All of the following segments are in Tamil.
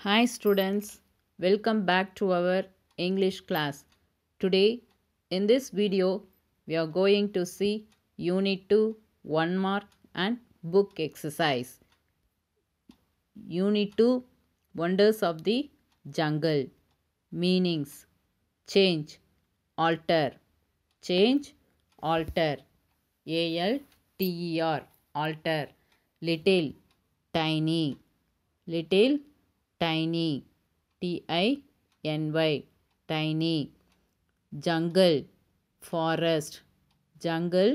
Hi students, welcome back to our English class. Today in this video we are going to see Unit 2, 1 mark and book exercise. Unit 2, Wonders of the Jungle. Meanings, change, alter, change, alter, A-L-T-E-R, alter, little, tiny, little, tiny t i n y tiny jungle forest jungle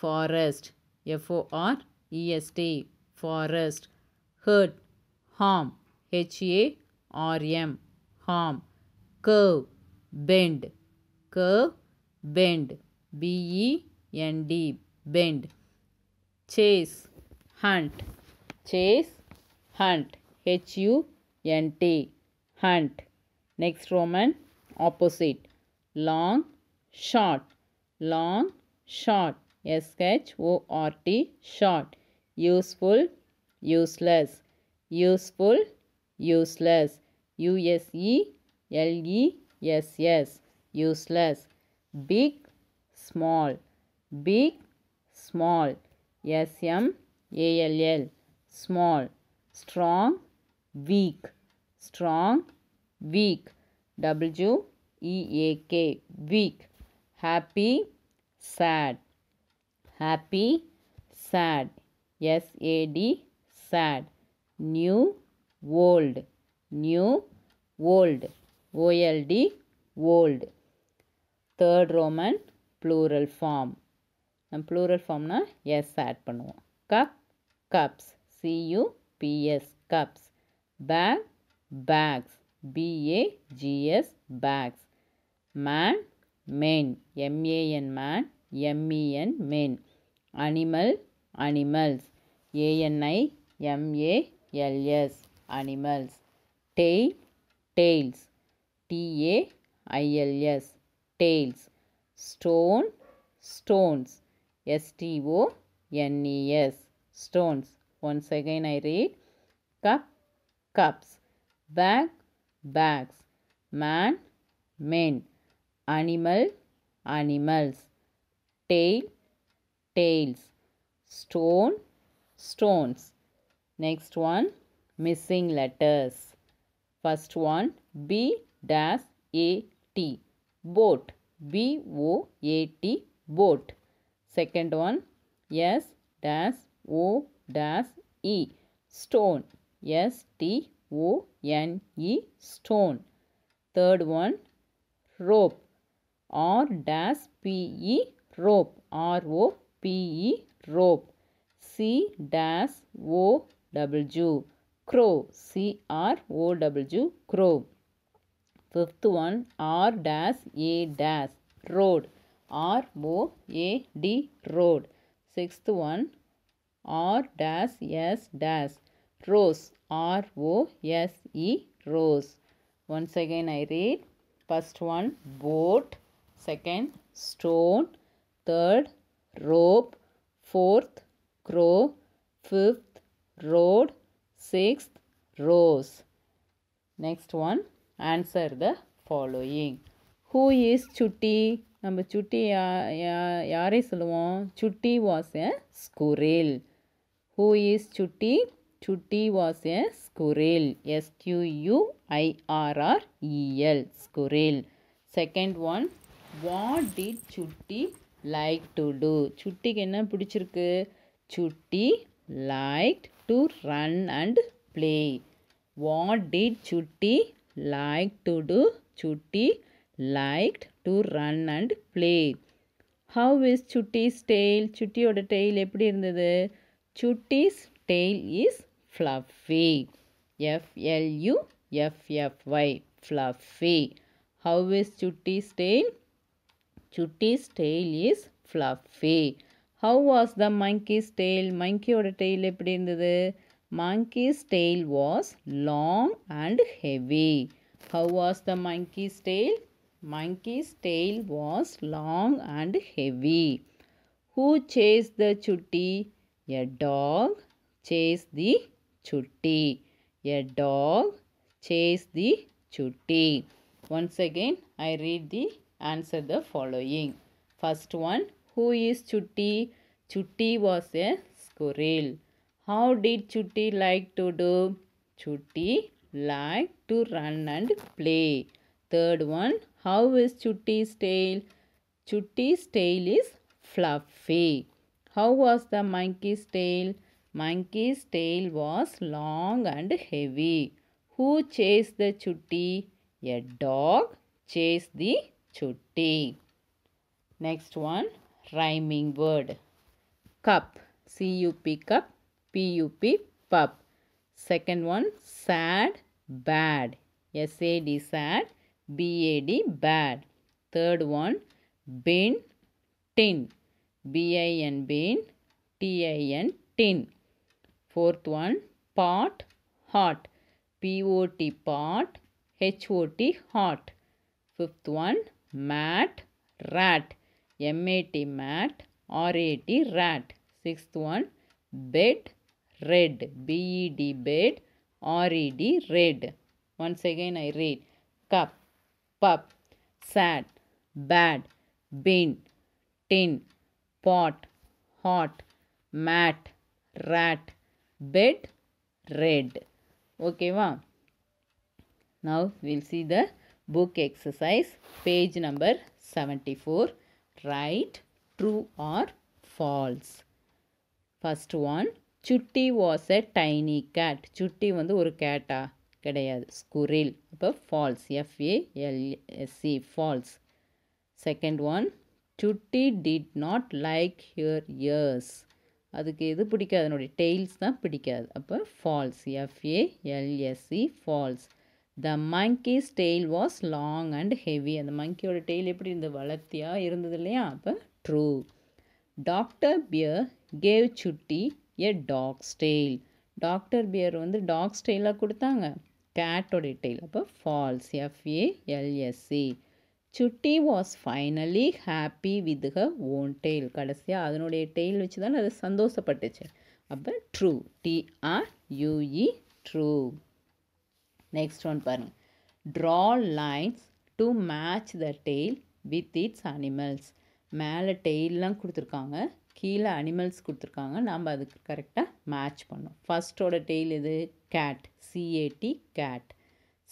forest f o r e s t forest hurt harm h a r m harm curve bend curve bend b e n d bend chase hunt chase hunt h u Anti, hunt. Next Roman, opposite. Long, short. Long, short. S-H-O-R-T, short. Useful, useless. Useful, useless. yes. useless. Big, small. Big, small. A L L. small. Strong, weak strong weak w e a k weak happy sad happy sad s a d sad new old new old o l d old third roman plural form நம்ம ப்ளூரல் ஃபார்ம்னா எஸ் ஆட் பண்ணுவோம் cup cups C U P S cups Bag, bags. B-A-G-S, bags. Man, men. M-A-N, man. M-E-N, men. Animal, animals. A-N-I, M-A-L-S, animals. Tail, tails. T-A-I-L-S, tails. Stone, stones. S-T-O-N-E-S, stones. Once again I read. Cup, cups. Bag, bags. Man, men. Animal, animals. Tail, tails. Stone, stones. Next one, missing letters. First one, B dash A T. Boat, B O A T. Boat. Second one, S dash O dash E. Stone, S T O N E stone. Third one rope R dash P E rope R O P E rope C dash O W crow C R O W crow. Fifth one R dash A dash road R O A D road. Sixth one R dash S dash rose R O S E rose. Once again I read. First one boat, second stone, third rope, fourth crow, fifth road, sixth rose. Next one answer the following. Who is Chutti? நம்ம சுட்டி யா யா யாரை சொல்லுவோம் சுட்டி was a squirrel who is சுட்டி சுட்டி was a ஸ்குரேல் எஸ்கியூயூஐஆர்ஆர்இஎல் ஸ்குரேல் second one what did சுட்டி லைக் டு டு சுட்டிக்கு என்ன பிடிச்சிருக்கு சுட்டி like to run and play what did சுட்டி லைக் டு டு சுட்டி like to run and play how is சுட்டிஸ் tail சுட்டியோட tail எப்படி இருந்தது சுட்டிஸ் tail is fluffy. F L U F F Y fluffy. How is Chutti's tail? Chutti's tail is fluffy. How was the monkey's tail? மங்கியோட டெயில் எப்படி monkey's tail was long and heavy. How was the monkey's tail? Monkey's tail was long and heavy. Who chased the chutti? A dog chased the chutti. A dog chased the chutti. Once again, I read the answer the following. First one, who is Chutti? Chutti was a squirrel. How did Chutti like to do? Chutti liked to run and play. Third one, how is Chutti's tail? Chutti's tail is fluffy. How was the monkey's tail? Monkey's tail was long and heavy. Who chased the chutti? A dog chased the chutti. Next one, rhyming word. Cup, C-U-P cup, P-U-P pup. Second one, sad, bad. S-A-D sad, B-A-D bad. Third one, bin, tin. B-I-N bin, T-I-N tin. Fourth one, pot, hot. P-O-T, pot. H-O-T, hot. Fifth one, mat, rat. M-A-T, mat. R-A-T, rat. Sixth one, bed, red. B-E-D, bed. R-E-D, red. Once again I read. Cup, pup, sad, bad, bin, tin, pot, hot, mat, rat, bed red ஓகேவா now will see the book exercise page number 74 write true or false first one Chutti was a tiny cat Chutti வந்து ஒரு கேட்டா கிடையாது ஸ்குரில் அப்போ false F A L S E false second one Chutti did not like her ears அதுக்கு எது பிடிக்காது அதனுடைய டெய்ல்ஸ் தான் பிடிக்காது அப்போ false F A L S E false the monkey's tail was long and heavy அந்த மங்கியோட டெய்ல் எப்படி இருந்தது வளர்த்தியாக இருந்தது இல்லையா அப்போ true doctor bear gave Chutti a dog's tail doctor bear வந்து டாக் ஸ்டெயிலாக கொடுத்தாங்க கேட்டோடைய டெய்ல் அப்போ false F A L S E Chutti was finally happy with her own tail கடைசியாக அதனுடைய டெய்ல் வச்சு தான் அது சந்தோஷப்பட்டுச்சு அப்போ true T R U E true next one பாருங்கள் draw lines to match the tail with its animals மேலே டெய்லாம் கொடுத்துருக்காங்க கீழே அனிமல்ஸ் கொடுத்துருக்காங்க நாம் அதுக்கு கரெக்டாக மேட்ச் பண்ணோம் ஃபஸ்ட்டோட டெய்ல் இது cat C A T cat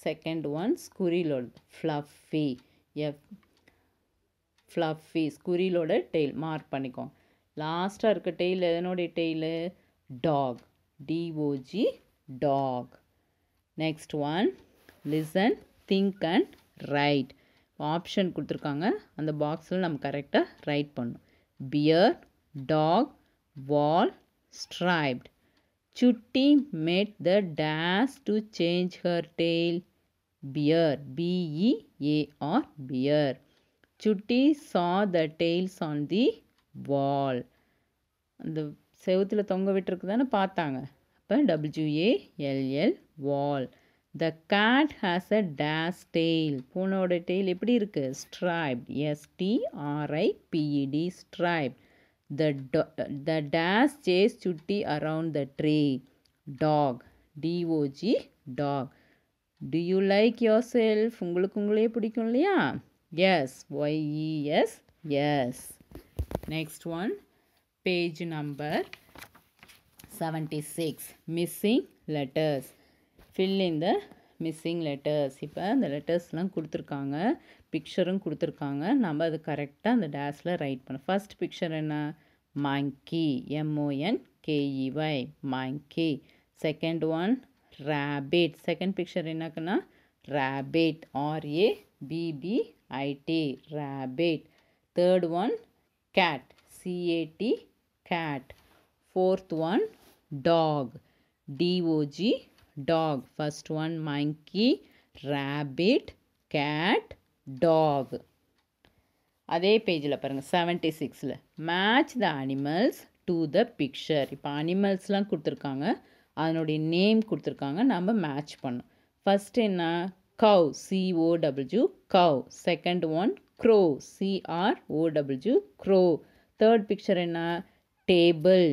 second one ஸ்குரிலோட ஃப்ளஃபி எஃப் ஃப்ளஃபீஸ் குரிலோட டெய்ல் மார்க் பண்ணிக்கோ லாஸ்ட்டாக இருக்க டெய்ல் எதனுடைய tail dog D O G dog next one listen think and write option கொடுத்துருக்காங்க அந்த பாக்ஸில் நம்ம கரெக்டாக ரைட் பண்ணணும் bear dog wall striped Chutti made the days to change her tail bear B E A R bear Chutti saw the tails on the வால் அந்த செவுத்தில் தொங்க விட்டுருக்கு தானே பார்த்தாங்க அப்போ டபிள்யூஏஎல்எல் வால் த gate has a days tail பூனோட tail எப்படி இருக்குது stripe எஸ்டிஆர்ஐபிஇடி stripe the days chase சுட்டி around the tree talk D O G talk to you like your self உங்களுக்கு உங்களே பிடிக்கும் இல்லையா S YES yes next one page number seventy six missing letters fill in the missing letters இப்போ அந்த லெட்டர்ஸ்லாம் கொடுத்துருக்காங்க பிக்சரும் கொடுத்துருக்காங்க நம்ம அது கரெக்டாக அந்த டேஸில் ரைட் பண்ணோம் ஃபஸ்ட் பிக்சர் என்ன monkey M O N K E Y monkey second one rabbit second picture enakna rabbit r a b b i t rabbit third one cat c a t cat fourth one dog d o g dog first one monkey rabbit cat dog அதே பேஜில் பாருங்கள் செவன்ட்டி சிக்ஸில் match the animals to the picture இப்போ அனிமல்ஸ்லாம் கொடுத்துருக்காங்க அதனுடைய நேம் கொடுத்துருக்காங்க நம்ம மேட்ச் பண்ணோம் ஃபஸ்ட் என்ன cow C O W cow second one crow C R O W crow third picture என்ன டேபிள்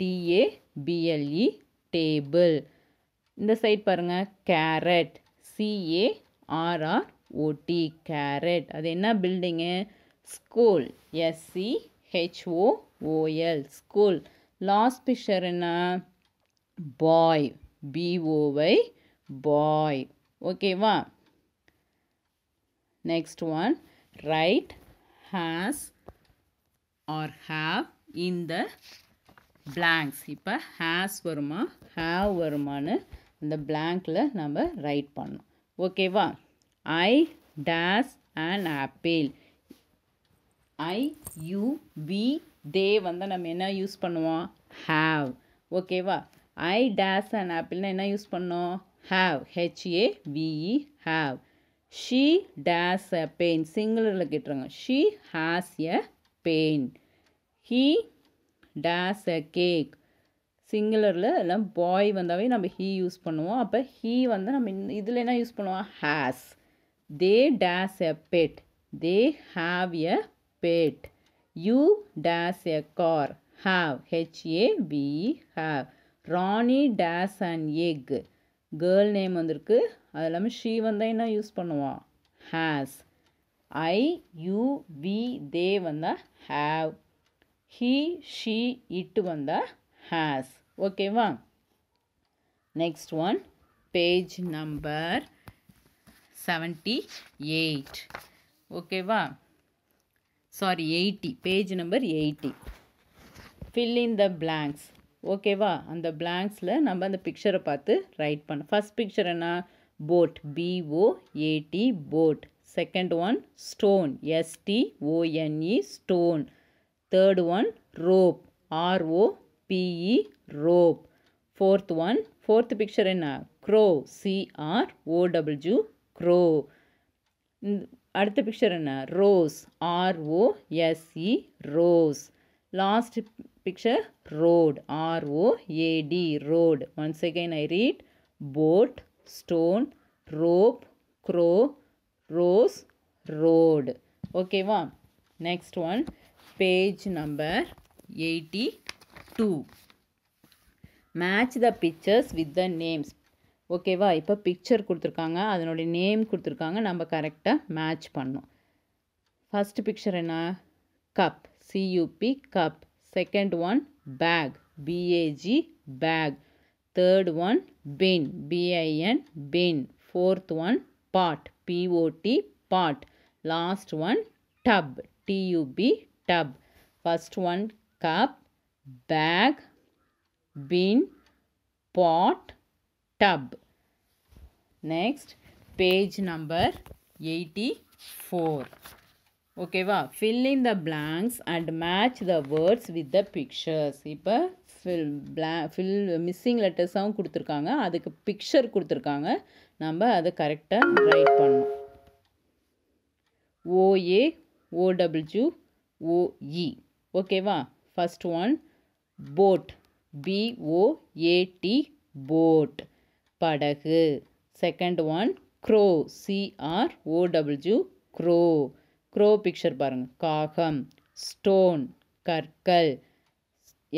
டிஏ பிஎல்இ டேபிள் இந்த சைட் பாருங்கள் carrot C A R R O T carrot அது என்ன building school S C H O O L school last picture என்ன பாய் பிஓவை பாய் ஓகேவா next one write has or have இந்த பிளாங்க்ஸ் இப்போ ஹேஸ் வருமா ஹாவ் வருமானு அந்த பிளாங்கில் நம்ம ரைட் பண்ணோம் ஓகேவா I has and apple I you we தே வந்து நம்ம என்ன யூஸ் பண்ணுவோம் ஹாவ் ஓகேவா ஐ டேஸ் அண்ட் ஆப்பிள்னா என்ன யூஸ் பண்ணோம் have H A V E have she has a pain சிங்கிளரில் கேட்டுருங்க she has a pain he has a cake சிங்கிளரில் எல்லாம் பாய் வந்தாவே நம்ம ஹீ யூஸ் பண்ணுவோம் அப்போ ஹீ வந்து நம்ம இதில் என்ன யூஸ் பண்ணுவோம் has they has a pet they have a pet you has a car have V E have Rani has and egg girl name வந்திருக்கு அது இல்லாமல் ஷீ வந்தால் என்ன யூஸ் பண்ணுவான் has I you we they வந்தால் ஹாவ் ஹீ ஷீ இட்டு வந்தால் ஹேஸ் ஓகேவா next one page number seventy eight ஓகேவா sorry eighty page number eighty fill in the blanks ஓகேவா அந்த பிளாங்க்ஸில் நம்ம அந்த பிக்சரை பார்த்து ரைட் பண்ண ஃபஸ்ட் பிக்சர் என்ன boat B O A T boat second one stone S T O N E stone third one rope R O P E rope fourth one fourth picture என்ன க்ரோ சிஆர் ஓடபிள்யூ க்ரோ அடுத்த பிக்சர் என்ன rose R O S E rose last picture road R O A D road once again I read boat stone rope crow ஓகேவா next one page number eighty two match the pictures with the names ஓகேவா இப்போ பிக்சர் கொடுத்துருக்காங்க அதனுடைய நேம் கொடுத்துருக்காங்க நம்ம கரெக்டாக மேட்ச் பண்ணோம் ஃபஸ்ட்டு பிக்சர் என்ன cup C U P cup Second one bag. B-A-G bag. Third one bin. B-I-N bin. Fourth one pot. P-O-T pot. Last one tub. T-U-B tub. First one cup, bag, bin, pot, tub. Next page number 84. ஓகேவா fill in the blanks and match the words with the pictures இப்போ ஃபில் பிளா ஃபில் மிஸ்ஸிங் லெட்டர்ஸாகவும் கொடுத்துருக்காங்க அதுக்கு பிக்சர் கொடுத்துருக்காங்க நம்ம அதை கரெக்டாக ரைட் பண்ணணும் ஓஏ ஓடபிள்யூ ஓஇ ஓகேவா first one boat B O A T boat படகு second one crow C R O W crow crow picture பாருங்கள் காகம் ஸ்டோன் கற்கள்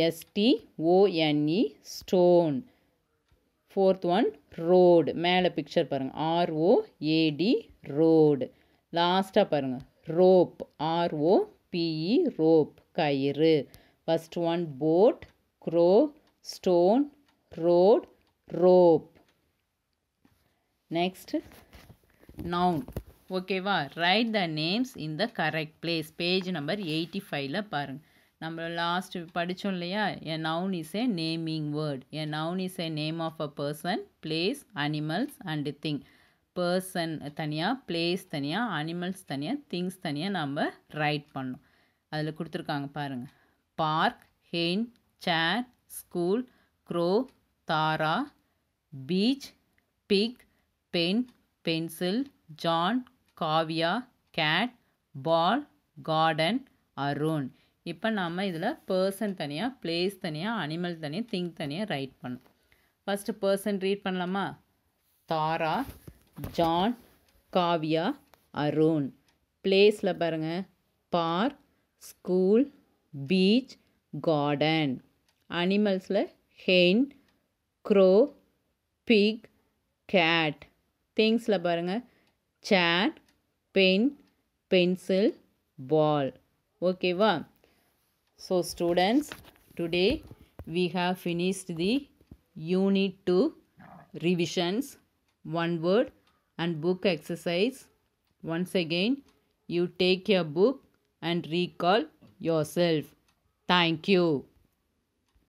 S T O N E stone fourth one road மேலே பிக்சர் பாருங்கள் ஆர்ஓஏடி ரோடு லாஸ்ட்டாக பாருங்கள் ரோப் ஆர்ஓபிஇ ரோப் கயிறு first one boat crow stone road rope next noun ஓகேவா write the names in the correct place page number eighty ஃபைவ்ல பாருங்கள் நம்ம லாஸ்ட் படித்தோம் இல்லையா a noun is a naming word a noun is a name of a person place animals and thing person தனியாக பிளேஸ் தனியாக அனிமல்ஸ் தனியாக திங்ஸ் தனியாக நம்ம ரைட் பண்ணோம் அதில் கொடுத்துருக்காங்க பாருங்கள் park hen chair school crow Tara beach pig pen pencil John Kavya cat பால் கார்டன் அருண் இப்போ நம்ம இதில் பர்சன் தனியாக பிளேஸ் தனியாக அனிமல் தனியாக திங்க் தனியாக ரைட் பண்ணும் ஃபஸ்ட்டு பர்சன் ரீட் பண்ணலாமா தாரா ஜான் காவியா அருண் பிளேஸில் பாருங்கள் பார்க் ஸ்கூல் பீச் கார்டன் அனிமல்ஸில் ஹெயின் க்ரோ பிக் கேட் திங்ஸில் பாருங்கள் சேட் Pen, pencil, ball ஓகேவா So students, today we have finished the unit 2 revisions one word and book exercise once again you take your book and recall yourself thank you